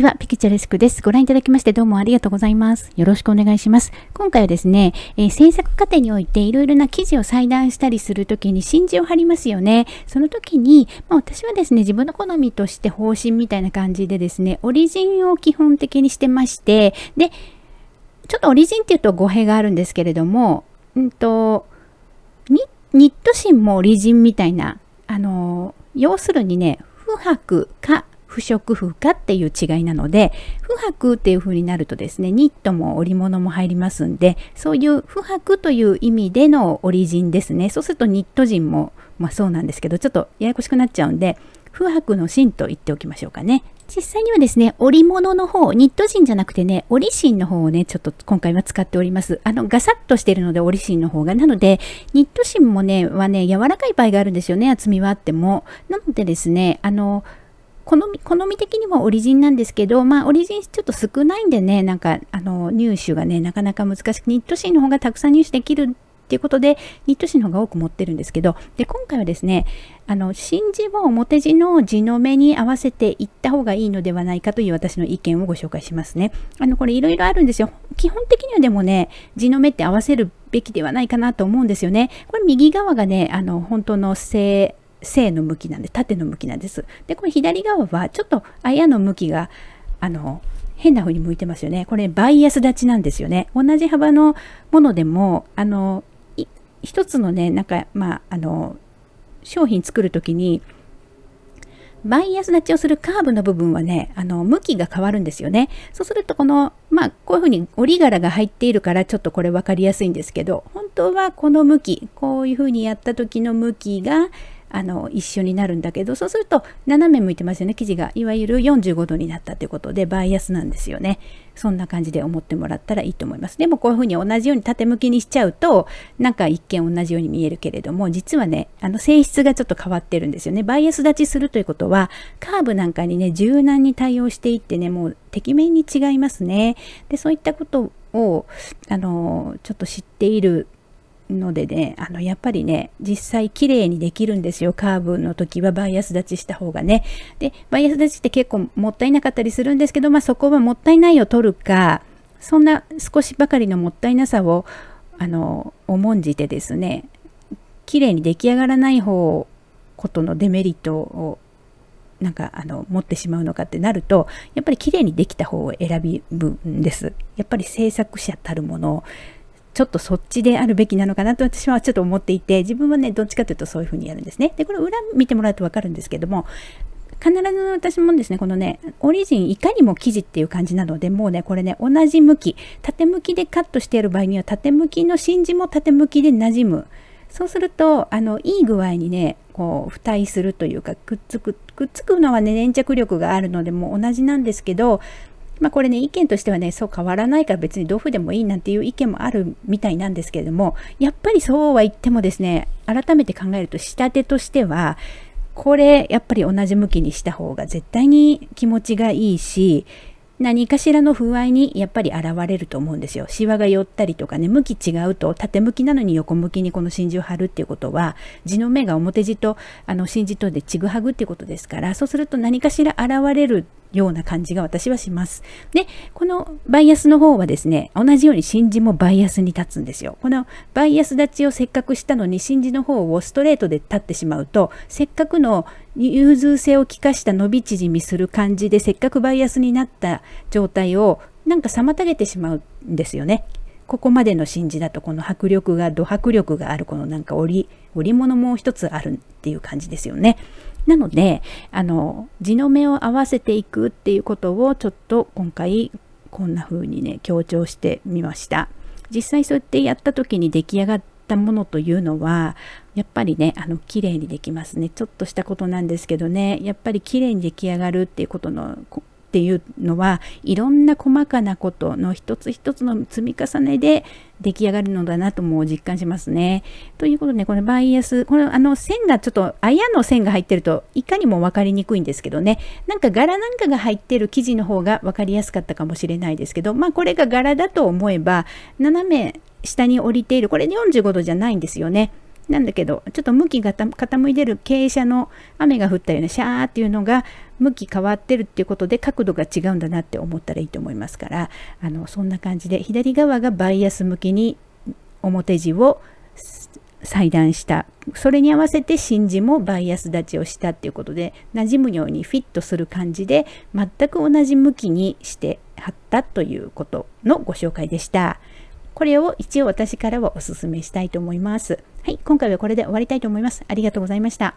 ちは、ピクチャレスクです。ご覧いただきましてどうもありがとうございます。よろしくお願いします。今回はですね、えー、制作過程においていろいろな記事を裁断したりするときに真珠を貼りますよね。その時に、まあ、私はですね、自分の好みとして方針みたいな感じでですね、オリジンを基本的にしてまして、で、ちょっとオリジンっていうと語弊があるんですけれども、うんと、ニット芯もオリジンみたいな、あの、要するにね、不白か不織布かっていう違いなので不白っていう風になるとですねニットも織物も入りますんでそういう不白という意味でのオリジンですねそうするとニット人も、まあ、そうなんですけどちょっとややこしくなっちゃうんで不白の芯と言っておきましょうかね実際にはですね、織物の方、ニット芯じゃなくてね、織芯の方をね、ちょっと今回は使っております。あの、ガサッとしてるので、織芯の方が。なので、ニット芯もね、はね、柔らかい場合があるんですよね、厚みはあっても。なのでですね、あの、好み、好み的にはオリジンなんですけど、まあ、オリジンちょっと少ないんでね、なんか、あの、入手がね、なかなか難しく、ニット芯の方がたくさん入手できるっていうことで、ニット芯の方が多く持ってるんですけど、で、今回はですね、あの、新字を表字の字の目に合わせていった方がいいのではないかという私の意見をご紹介しますね。あの、これいろいろあるんですよ。基本的にはでもね、字の目って合わせるべきではないかなと思うんですよね。これ右側がね、あの、本当の正正の向きなんで縦の向きなんです。でこの左側はちょっとあやの向きがあの変な風に向いてますよね。これバイアス立ちなんですよね。同じ幅のものでもあの一つのねなんかまああの商品作る時にバイアス立ちをするカーブの部分はね、あの、向きが変わるんですよね。そうすると、この、まあ、こういうふうに折り柄が入っているから、ちょっとこれ分かりやすいんですけど、本当はこの向き、こういうふうにやった時の向きが、あの一緒になるんだけどそうすると斜め向いてますよね生地がいわゆる45度になったということでバイアスなんですよねそんな感じで思ってもらったらいいと思いますでもこういうふうに同じように縦向きにしちゃうとなんか一見同じように見えるけれども実はねあの性質がちょっと変わってるんですよねバイアス立ちするということはカーブなんかにね柔軟に対応していってねもうてきめんに違いますねでそういったことをあのちょっと知っているのでね、あの、やっぱりね、実際綺麗にできるんですよ。カーブの時はバイアス立ちした方がね。で、バイアス立ちって結構もったいなかったりするんですけど、まあそこはもったいないを取るか、そんな少しばかりのもったいなさを、あの、重んじてですね、綺麗に出来上がらない方ことのデメリットをなんかあの持ってしまうのかってなるとやっぱり綺麗にできた方を選ぶんですやっぱり制作者たるものちょっとそっちであるべきなのかなと私はちょっと思っていて、自分はね、どっちかというとそういうふうにやるんですね。で、これ裏見てもらうとわかるんですけども、必ず私もですね、このね、オリジンいかにも生地っていう感じなので、もうね、これね、同じ向き、縦向きでカットしている場合には、縦向きの真珠も縦向きで馴染む。そうすると、あの、いい具合にね、こう、付帯するというか、くっつく、くっつくのはね、粘着力があるので、もう同じなんですけど、まあこれね、意見としてはね、そう変わらないから別にどうでもいいなんていう意見もあるみたいなんですけれども、やっぱりそうは言ってもですね、改めて考えると仕立てとしては、これやっぱり同じ向きにした方が絶対に気持ちがいいし、何かしらの不安にやっぱり現れると思うんですよ。シワが寄ったりとかね、向き違うと、縦向きなのに横向きにこの真珠を貼るっていうことは、地の目が表地とあの真珠とでちぐはぐっていうことですから、そうすると何かしら現れるような感じが私はします。で、このバイアスの方はですね、同じように新字もバイアスに立つんですよ。このバイアス立ちをせっかくしたのに真珠の方をストレートで立ってしまうと、せっかくの融通性を利かした伸び縮みする感じで、せっかくバイアスになった状態をなんか妨げてしまうんですよね。ここまでの真珠だとこの迫力が、ド迫力があるこのなんか織織物も一つあるっていう感じですよね。なのであの地の目を合わせていくっていうことをちょっと今回こんな風にね強調してみました実際そうやってやった時に出来上がったものというのはやっぱりねあの綺麗にできますねちょっとしたことなんですけどねやっぱり綺麗に出来上がるっていうことのっていうのはいろんな細かなことの一つ一つの積み重ねで出来上がるのだなとも実感しますね。ということでこのバイアスこのあの線がちょっとあやの線が入ってるといかにも分かりにくいんですけどねなんか柄なんかが入ってる生地の方が分かりやすかったかもしれないですけどまあこれが柄だと思えば斜め下に降りているこれ45度じゃないんですよね。なんだけど、ちょっと向きが傾いてる傾斜の雨が降ったようなシャーっていうのが向き変わってるっていうことで角度が違うんだなって思ったらいいと思いますから、あの、そんな感じで左側がバイアス向きに表地を裁断したそれに合わせて真珠もバイアス立ちをしたっていうことで馴染むようにフィットする感じで全く同じ向きにして貼ったということのご紹介でした。これを一応私からはお勧めしたいと思います。はい、今回はこれで終わりたいと思います。ありがとうございました。